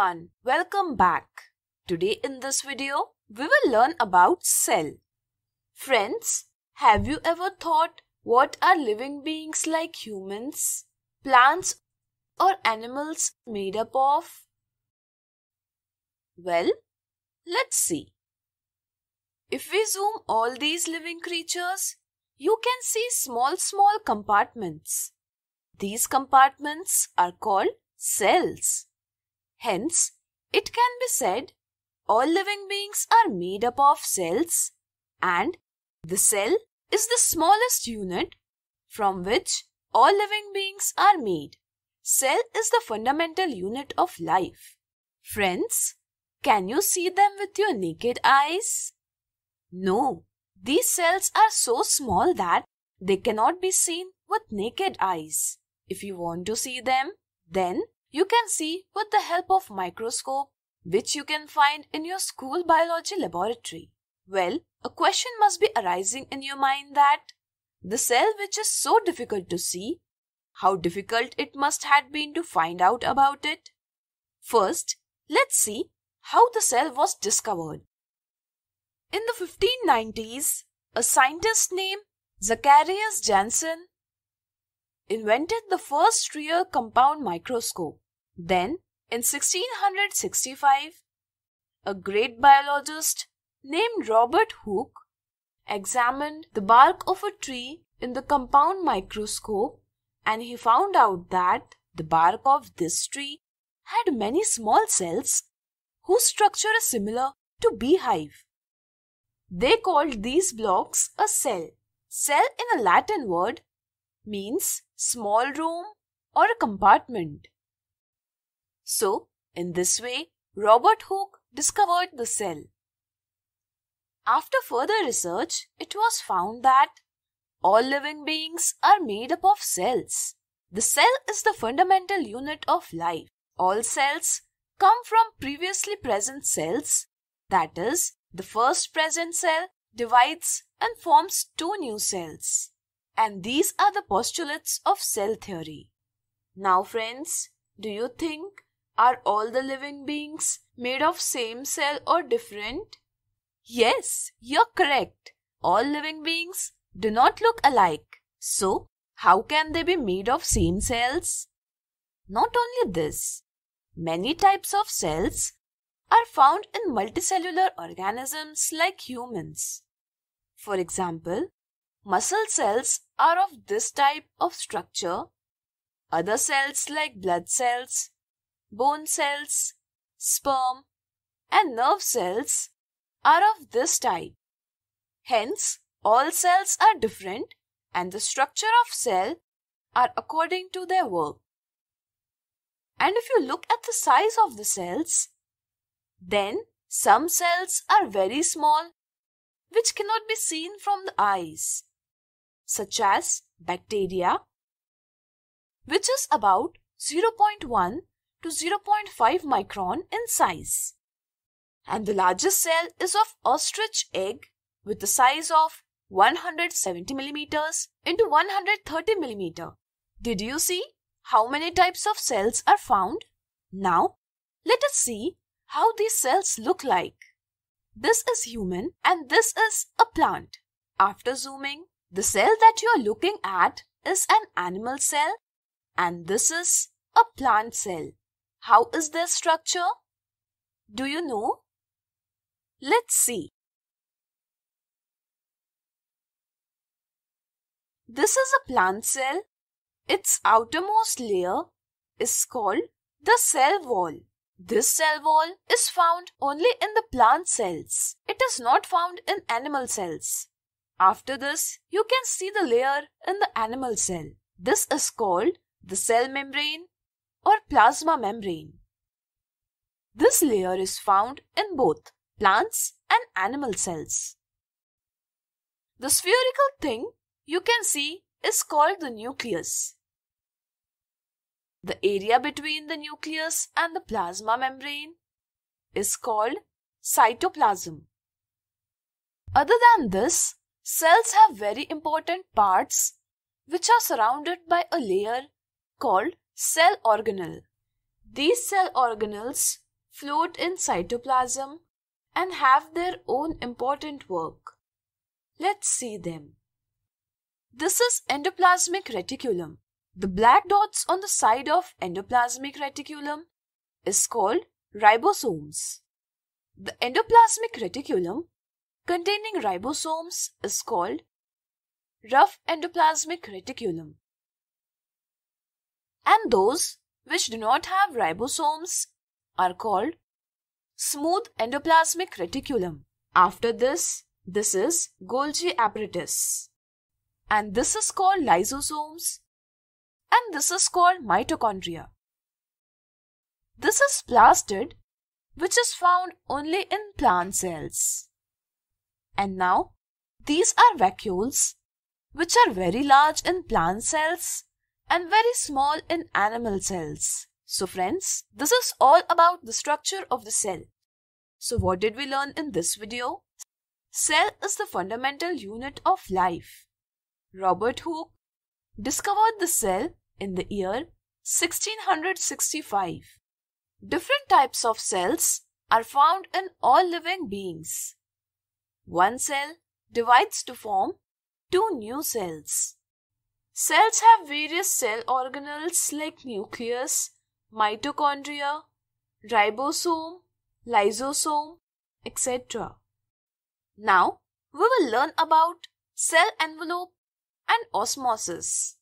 everyone, welcome back. Today in this video, we will learn about cell. Friends, have you ever thought what are living beings like humans, plants or animals made up of? Well, let's see. If we zoom all these living creatures, you can see small small compartments. These compartments are called cells. Hence, it can be said all living beings are made up of cells and the cell is the smallest unit from which all living beings are made. Cell is the fundamental unit of life. Friends, can you see them with your naked eyes? No, these cells are so small that they cannot be seen with naked eyes. If you want to see them, then you can see with the help of microscope, which you can find in your school biology laboratory. Well, a question must be arising in your mind that the cell which is so difficult to see, how difficult it must had been to find out about it. First, let's see how the cell was discovered. In the 1590s, a scientist named Zacharias Jansen invented the first real compound microscope. Then, in 1665, a great biologist named Robert Hooke examined the bark of a tree in the compound microscope and he found out that the bark of this tree had many small cells whose structure is similar to beehive. They called these blocks a cell. Cell in a Latin word means small room, or a compartment. So, in this way, Robert Hooke discovered the cell. After further research, it was found that all living beings are made up of cells. The cell is the fundamental unit of life. All cells come from previously present cells, that is, the first present cell divides and forms two new cells. And these are the postulates of cell theory. Now friends, do you think are all the living beings made of same cell or different? Yes, you're correct. All living beings do not look alike. So, how can they be made of same cells? Not only this, many types of cells are found in multicellular organisms like humans. For example, muscle cells are of this type of structure, other cells like blood cells, bone cells, sperm, and nerve cells are of this type. Hence, all cells are different and the structure of cell are according to their work. And if you look at the size of the cells, then some cells are very small which cannot be seen from the eyes such as bacteria, which is about 0.1 to 0.5 micron in size. And the largest cell is of ostrich egg with the size of 170 millimeters into 130 millimeter. Did you see how many types of cells are found? Now, let us see how these cells look like. This is human and this is a plant. After zooming, the cell that you are looking at is an animal cell and this is a plant cell. How is their structure? Do you know? Let's see. This is a plant cell. Its outermost layer is called the cell wall. This cell wall is found only in the plant cells. It is not found in animal cells. After this, you can see the layer in the animal cell. This is called the cell membrane or plasma membrane. This layer is found in both plants and animal cells. The spherical thing you can see is called the nucleus. The area between the nucleus and the plasma membrane is called cytoplasm. Other than this, Cells have very important parts which are surrounded by a layer called cell organelle. These cell organelles float in cytoplasm and have their own important work. Let's see them. This is endoplasmic reticulum. The black dots on the side of endoplasmic reticulum is called ribosomes. The endoplasmic reticulum containing ribosomes is called rough endoplasmic reticulum. And those which do not have ribosomes are called smooth endoplasmic reticulum. After this, this is Golgi apparatus. And this is called lysosomes. And this is called mitochondria. This is plastid, which is found only in plant cells. And now, these are vacuoles, which are very large in plant cells and very small in animal cells. So friends, this is all about the structure of the cell. So what did we learn in this video? Cell is the fundamental unit of life. Robert Hooke discovered the cell in the year 1665. Different types of cells are found in all living beings. One cell divides to form two new cells. Cells have various cell organelles like nucleus, mitochondria, ribosome, lysosome, etc. Now, we will learn about cell envelope and osmosis.